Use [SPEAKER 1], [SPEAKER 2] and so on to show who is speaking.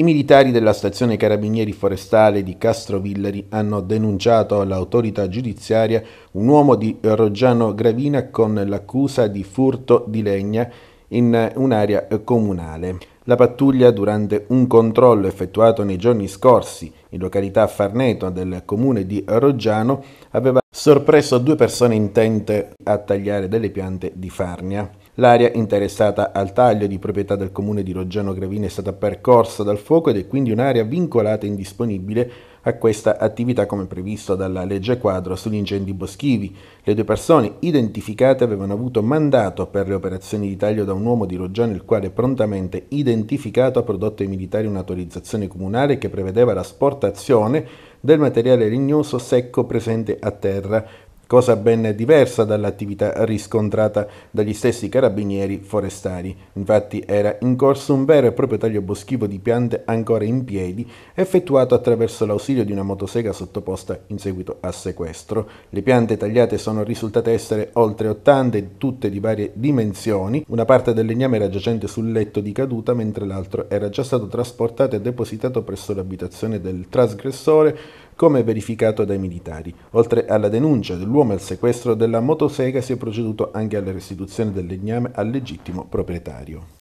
[SPEAKER 1] I militari della stazione carabinieri forestale di Castro Villari hanno denunciato all'autorità giudiziaria un uomo di Roggiano Gravina con l'accusa di furto di legna in un'area comunale. La pattuglia, durante un controllo effettuato nei giorni scorsi in località Farneto del comune di Roggiano, aveva sorpreso due persone intente a tagliare delle piante di farnia. L'area interessata al taglio di proprietà del comune di Roggiano Gravina è stata percorsa dal fuoco ed è quindi un'area vincolata e indisponibile a questa attività come previsto dalla legge quadro sugli incendi boschivi. Le due persone identificate avevano avuto mandato per le operazioni di taglio da un uomo di Roggiano il quale prontamente identificato ha prodotto ai militari un'autorizzazione comunale che prevedeva l'asportazione del materiale legnoso secco presente a terra cosa ben diversa dall'attività riscontrata dagli stessi carabinieri forestali. Infatti era in corso un vero e proprio taglio boschivo di piante ancora in piedi, effettuato attraverso l'ausilio di una motosega sottoposta in seguito a sequestro. Le piante tagliate sono risultate essere oltre 80 e tutte di varie dimensioni. Una parte del legname era giacente sul letto di caduta, mentre l'altro era già stato trasportato e depositato presso l'abitazione del trasgressore come verificato dai militari. Oltre alla denuncia dell'uomo e al sequestro della motosega si è proceduto anche alla restituzione del legname al legittimo proprietario.